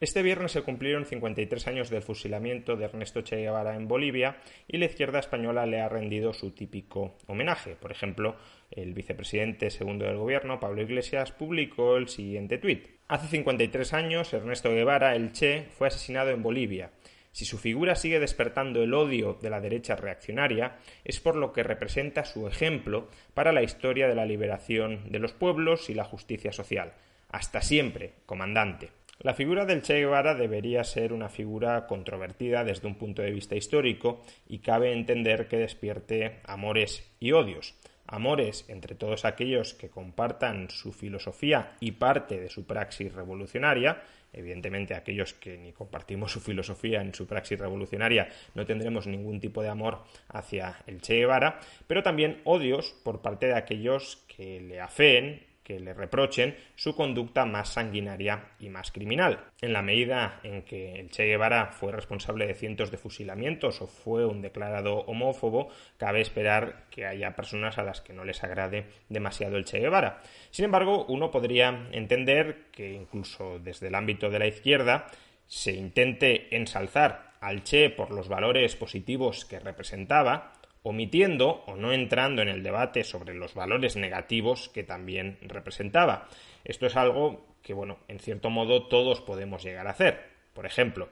Este viernes se cumplieron 53 años del fusilamiento de Ernesto Che Guevara en Bolivia y la izquierda española le ha rendido su típico homenaje. Por ejemplo, el vicepresidente segundo del gobierno, Pablo Iglesias, publicó el siguiente tuit. Hace 53 años, Ernesto Guevara, el Che, fue asesinado en Bolivia. Si su figura sigue despertando el odio de la derecha reaccionaria, es por lo que representa su ejemplo para la historia de la liberación de los pueblos y la justicia social. Hasta siempre, comandante. La figura del Che Guevara debería ser una figura controvertida desde un punto de vista histórico y cabe entender que despierte amores y odios. Amores entre todos aquellos que compartan su filosofía y parte de su praxis revolucionaria, evidentemente aquellos que ni compartimos su filosofía en su praxis revolucionaria no tendremos ningún tipo de amor hacia el Che Guevara, pero también odios por parte de aquellos que le afeen que le reprochen su conducta más sanguinaria y más criminal. En la medida en que el Che Guevara fue responsable de cientos de fusilamientos o fue un declarado homófobo, cabe esperar que haya personas a las que no les agrade demasiado el Che Guevara. Sin embargo, uno podría entender que incluso desde el ámbito de la izquierda se intente ensalzar al Che por los valores positivos que representaba, omitiendo o no entrando en el debate sobre los valores negativos que también representaba. Esto es algo que, bueno, en cierto modo todos podemos llegar a hacer. Por ejemplo,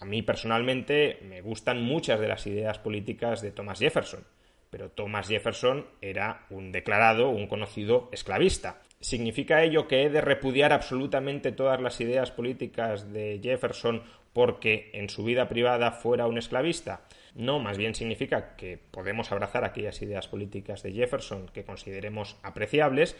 a mí personalmente me gustan muchas de las ideas políticas de Thomas Jefferson, pero Thomas Jefferson era un declarado, un conocido esclavista. ¿Significa ello que he de repudiar absolutamente todas las ideas políticas de Jefferson porque en su vida privada fuera un esclavista? No, más bien significa que podemos abrazar aquellas ideas políticas de Jefferson que consideremos apreciables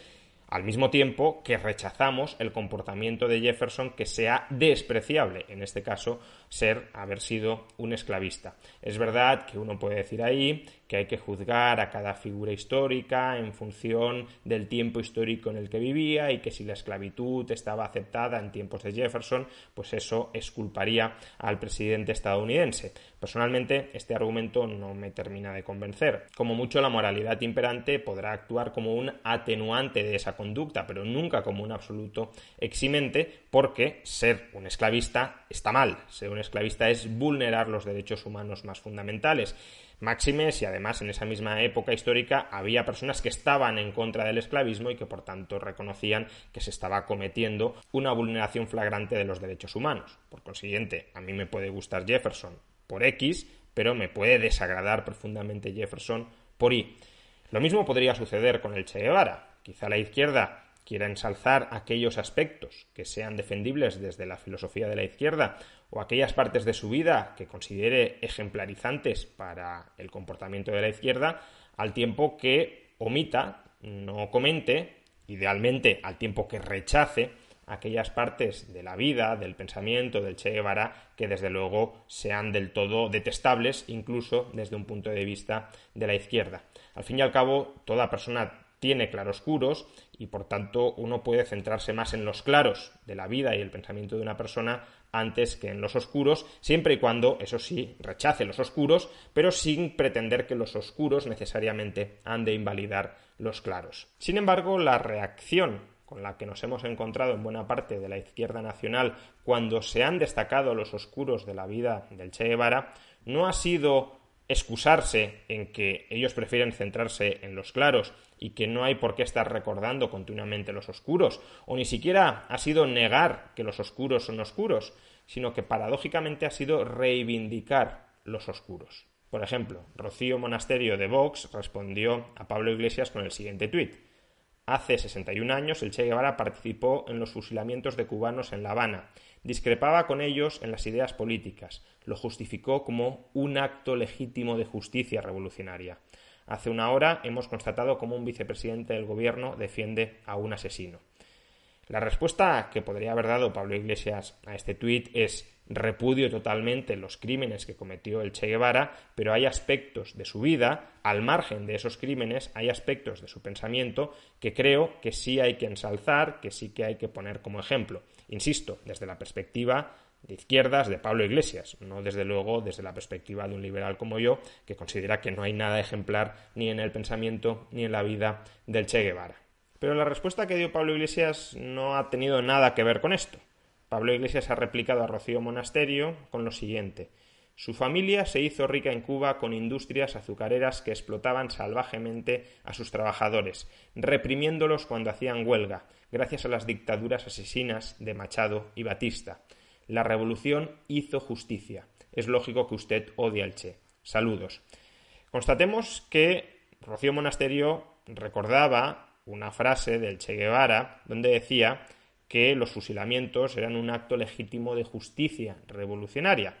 al mismo tiempo que rechazamos el comportamiento de Jefferson que sea despreciable, en este caso ser haber sido un esclavista. Es verdad que uno puede decir ahí que hay que juzgar a cada figura histórica en función del tiempo histórico en el que vivía y que si la esclavitud estaba aceptada en tiempos de Jefferson, pues eso esculparía al presidente estadounidense. Personalmente, este argumento no me termina de convencer. Como mucho, la moralidad imperante podrá actuar como un atenuante de esa conducta, pero nunca como un absoluto eximente, porque ser un esclavista está mal. Ser un esclavista es vulnerar los derechos humanos más fundamentales. máximes, y además en esa misma época histórica había personas que estaban en contra del esclavismo y que por tanto reconocían que se estaba cometiendo una vulneración flagrante de los derechos humanos. Por consiguiente, a mí me puede gustar Jefferson por X, pero me puede desagradar profundamente Jefferson por Y. Lo mismo podría suceder con el Che Guevara. Quizá la izquierda quiera ensalzar aquellos aspectos que sean defendibles desde la filosofía de la izquierda o aquellas partes de su vida que considere ejemplarizantes para el comportamiento de la izquierda, al tiempo que omita, no comente, idealmente al tiempo que rechace aquellas partes de la vida, del pensamiento del Che Guevara que desde luego sean del todo detestables, incluso desde un punto de vista de la izquierda. Al fin y al cabo, toda persona tiene claroscuros y por tanto uno puede centrarse más en los claros de la vida y el pensamiento de una persona antes que en los oscuros, siempre y cuando, eso sí, rechace los oscuros, pero sin pretender que los oscuros necesariamente han de invalidar los claros. Sin embargo, la reacción con la que nos hemos encontrado en buena parte de la izquierda nacional cuando se han destacado los oscuros de la vida del Che Guevara, no ha sido excusarse en que ellos prefieren centrarse en los claros, y que no hay por qué estar recordando continuamente los oscuros, o ni siquiera ha sido negar que los oscuros son oscuros, sino que paradójicamente ha sido reivindicar los oscuros. Por ejemplo, Rocío Monasterio de Vox respondió a Pablo Iglesias con el siguiente tuit. Hace 61 años el Che Guevara participó en los fusilamientos de cubanos en La Habana. Discrepaba con ellos en las ideas políticas. Lo justificó como un acto legítimo de justicia revolucionaria. Hace una hora hemos constatado cómo un vicepresidente del gobierno defiende a un asesino. La respuesta que podría haber dado Pablo Iglesias a este tuit es repudio totalmente los crímenes que cometió el Che Guevara, pero hay aspectos de su vida, al margen de esos crímenes, hay aspectos de su pensamiento que creo que sí hay que ensalzar, que sí que hay que poner como ejemplo. Insisto, desde la perspectiva de izquierdas de Pablo Iglesias, no desde luego desde la perspectiva de un liberal como yo, que considera que no hay nada ejemplar ni en el pensamiento ni en la vida del Che Guevara. Pero la respuesta que dio Pablo Iglesias no ha tenido nada que ver con esto. Pablo Iglesias ha replicado a Rocío Monasterio con lo siguiente. Su familia se hizo rica en Cuba con industrias azucareras que explotaban salvajemente a sus trabajadores, reprimiéndolos cuando hacían huelga, gracias a las dictaduras asesinas de Machado y Batista. La revolución hizo justicia. Es lógico que usted odie al Che. Saludos. Constatemos que Rocío Monasterio recordaba una frase del Che Guevara donde decía que los fusilamientos eran un acto legítimo de justicia revolucionaria.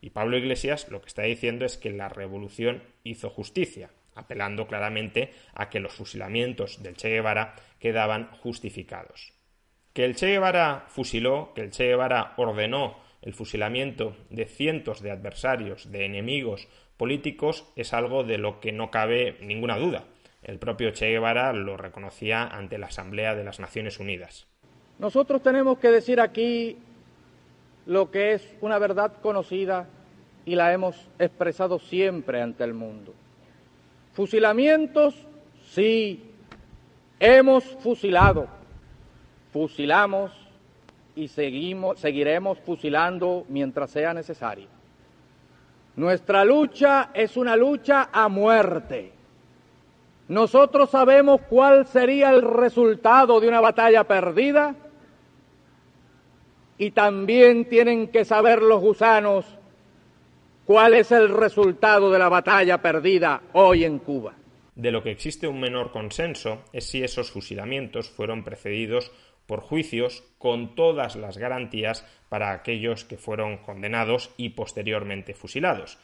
Y Pablo Iglesias lo que está diciendo es que la revolución hizo justicia, apelando claramente a que los fusilamientos del Che Guevara quedaban justificados. Que el Che Guevara fusiló, que el Che Guevara ordenó el fusilamiento de cientos de adversarios, de enemigos políticos, es algo de lo que no cabe ninguna duda. El propio Che Guevara lo reconocía ante la Asamblea de las Naciones Unidas. Nosotros tenemos que decir aquí lo que es una verdad conocida y la hemos expresado siempre ante el mundo. Fusilamientos, sí, hemos fusilado fusilamos y seguiremos fusilando mientras sea necesario. Nuestra lucha es una lucha a muerte. Nosotros sabemos cuál sería el resultado de una batalla perdida y también tienen que saber los gusanos cuál es el resultado de la batalla perdida hoy en Cuba. De lo que existe un menor consenso es si esos fusilamientos fueron precedidos por juicios con todas las garantías para aquellos que fueron condenados y posteriormente fusilados.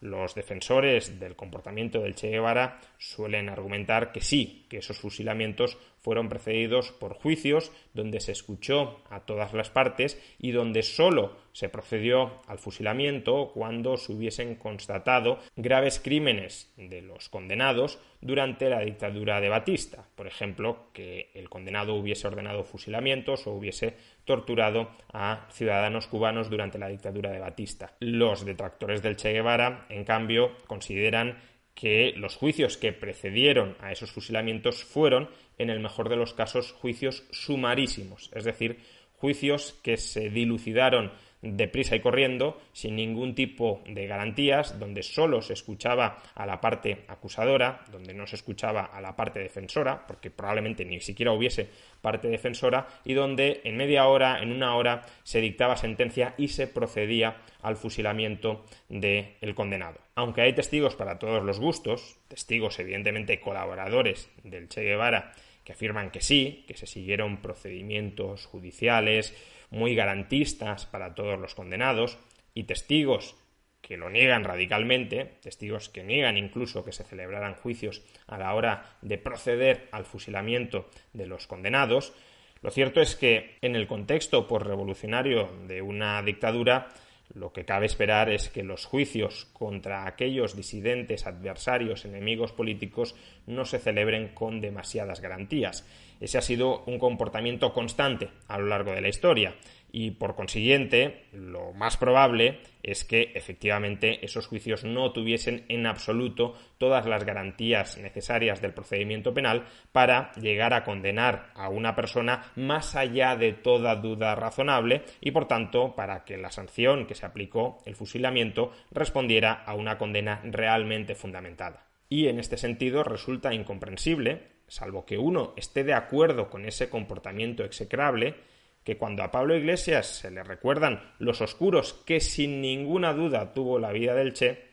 Los defensores del comportamiento del Che Guevara suelen argumentar que sí, que esos fusilamientos fueron precedidos por juicios donde se escuchó a todas las partes y donde sólo se procedió al fusilamiento cuando se hubiesen constatado graves crímenes de los condenados durante la dictadura de Batista, por ejemplo, que el condenado hubiese ordenado fusilamientos o hubiese torturado a ciudadanos cubanos durante la dictadura de Batista. Los detractores del Che Guevara, en cambio, consideran que los juicios que precedieron a esos fusilamientos fueron, en el mejor de los casos, juicios sumarísimos, es decir, juicios que se dilucidaron deprisa y corriendo, sin ningún tipo de garantías, donde solo se escuchaba a la parte acusadora, donde no se escuchaba a la parte defensora, porque probablemente ni siquiera hubiese parte defensora, y donde en media hora, en una hora, se dictaba sentencia y se procedía al fusilamiento del condenado. Aunque hay testigos para todos los gustos, testigos evidentemente colaboradores del Che Guevara, que afirman que sí, que se siguieron procedimientos judiciales, muy garantistas para todos los condenados y testigos que lo niegan radicalmente, testigos que niegan incluso que se celebraran juicios a la hora de proceder al fusilamiento de los condenados, lo cierto es que en el contexto postrevolucionario de una dictadura, lo que cabe esperar es que los juicios contra aquellos disidentes, adversarios, enemigos políticos no se celebren con demasiadas garantías ese ha sido un comportamiento constante a lo largo de la historia y por consiguiente lo más probable es que efectivamente esos juicios no tuviesen en absoluto todas las garantías necesarias del procedimiento penal para llegar a condenar a una persona más allá de toda duda razonable y por tanto para que la sanción que se aplicó, el fusilamiento, respondiera a una condena realmente fundamentada. Y en este sentido resulta incomprensible salvo que uno esté de acuerdo con ese comportamiento execrable, que cuando a Pablo Iglesias se le recuerdan los oscuros que sin ninguna duda tuvo la vida del Che,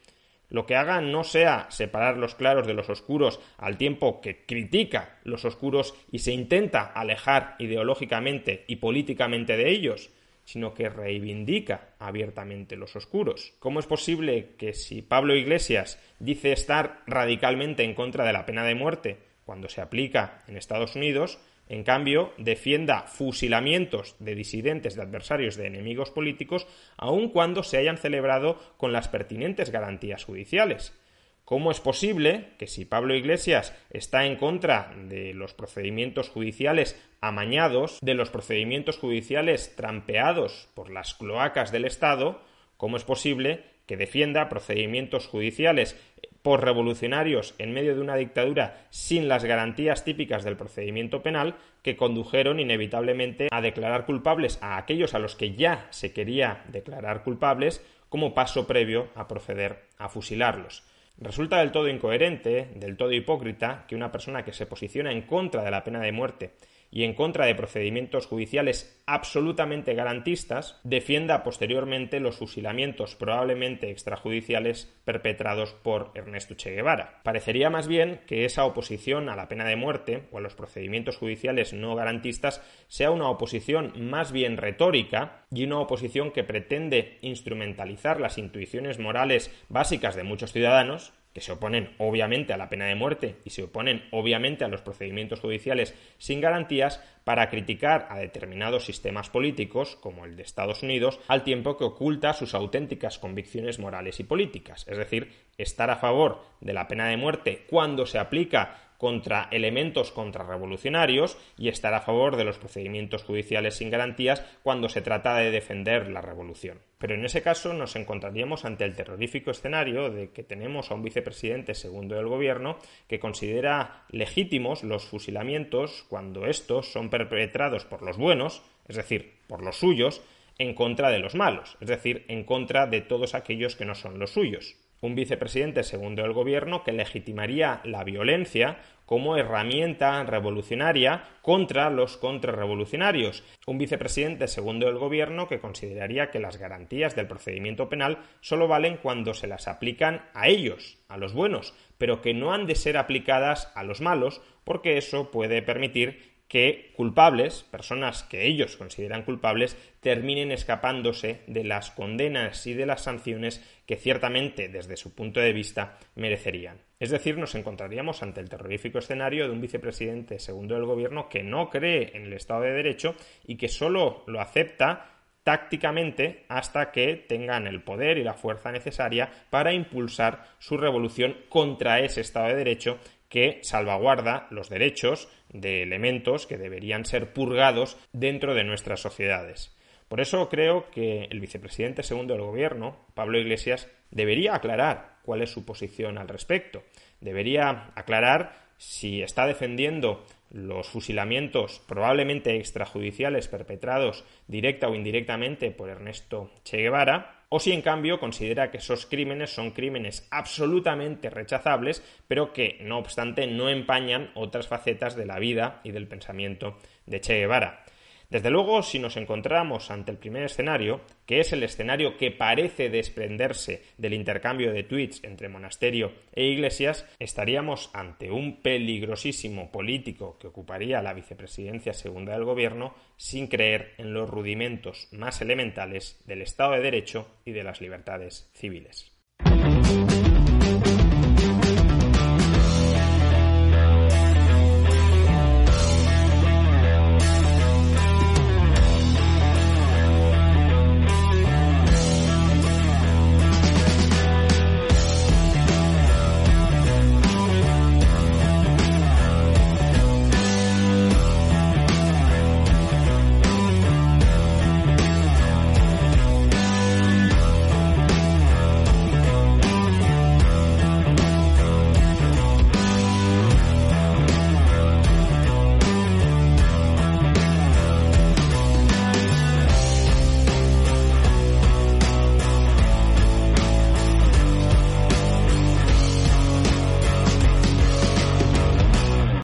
lo que haga no sea separar los claros de los oscuros al tiempo que critica los oscuros y se intenta alejar ideológicamente y políticamente de ellos, sino que reivindica abiertamente los oscuros. ¿Cómo es posible que si Pablo Iglesias dice estar radicalmente en contra de la pena de muerte, cuando se aplica en Estados Unidos, en cambio, defienda fusilamientos de disidentes, de adversarios, de enemigos políticos, aun cuando se hayan celebrado con las pertinentes garantías judiciales. ¿Cómo es posible que si Pablo Iglesias está en contra de los procedimientos judiciales amañados, de los procedimientos judiciales trampeados por las cloacas del Estado, cómo es posible que defienda procedimientos judiciales por revolucionarios en medio de una dictadura sin las garantías típicas del procedimiento penal que condujeron inevitablemente a declarar culpables a aquellos a los que ya se quería declarar culpables como paso previo a proceder a fusilarlos. Resulta del todo incoherente, del todo hipócrita, que una persona que se posiciona en contra de la pena de muerte y en contra de procedimientos judiciales absolutamente garantistas, defienda posteriormente los fusilamientos probablemente extrajudiciales perpetrados por Ernesto Che Guevara. Parecería más bien que esa oposición a la pena de muerte o a los procedimientos judiciales no garantistas sea una oposición más bien retórica y una oposición que pretende instrumentalizar las intuiciones morales básicas de muchos ciudadanos se oponen obviamente a la pena de muerte y se oponen obviamente a los procedimientos judiciales sin garantías para criticar a determinados sistemas políticos, como el de Estados Unidos, al tiempo que oculta sus auténticas convicciones morales y políticas. Es decir, estar a favor de la pena de muerte cuando se aplica contra elementos contrarrevolucionarios y estar a favor de los procedimientos judiciales sin garantías cuando se trata de defender la revolución. Pero en ese caso nos encontraríamos ante el terrorífico escenario de que tenemos a un vicepresidente segundo del gobierno que considera legítimos los fusilamientos cuando estos son perpetrados por los buenos, es decir, por los suyos, en contra de los malos, es decir, en contra de todos aquellos que no son los suyos un vicepresidente segundo del gobierno que legitimaría la violencia como herramienta revolucionaria contra los contrarrevolucionarios. Un vicepresidente segundo del gobierno que consideraría que las garantías del procedimiento penal solo valen cuando se las aplican a ellos, a los buenos, pero que no han de ser aplicadas a los malos, porque eso puede permitir que culpables, personas que ellos consideran culpables, terminen escapándose de las condenas y de las sanciones que ciertamente desde su punto de vista merecerían. Es decir, nos encontraríamos ante el terrorífico escenario de un vicepresidente segundo del gobierno que no cree en el Estado de Derecho y que solo lo acepta tácticamente hasta que tengan el poder y la fuerza necesaria para impulsar su revolución contra ese Estado de Derecho que salvaguarda los derechos, de elementos que deberían ser purgados dentro de nuestras sociedades. Por eso creo que el vicepresidente segundo del Gobierno, Pablo Iglesias, debería aclarar cuál es su posición al respecto. Debería aclarar si está defendiendo los fusilamientos probablemente extrajudiciales perpetrados directa o indirectamente por Ernesto Che Guevara o si en cambio considera que esos crímenes son crímenes absolutamente rechazables, pero que no obstante no empañan otras facetas de la vida y del pensamiento de Che Guevara. Desde luego, si nos encontramos ante el primer escenario, que es el escenario que parece desprenderse del intercambio de tweets entre monasterio e iglesias, estaríamos ante un peligrosísimo político que ocuparía la vicepresidencia segunda del gobierno sin creer en los rudimentos más elementales del Estado de Derecho y de las libertades civiles.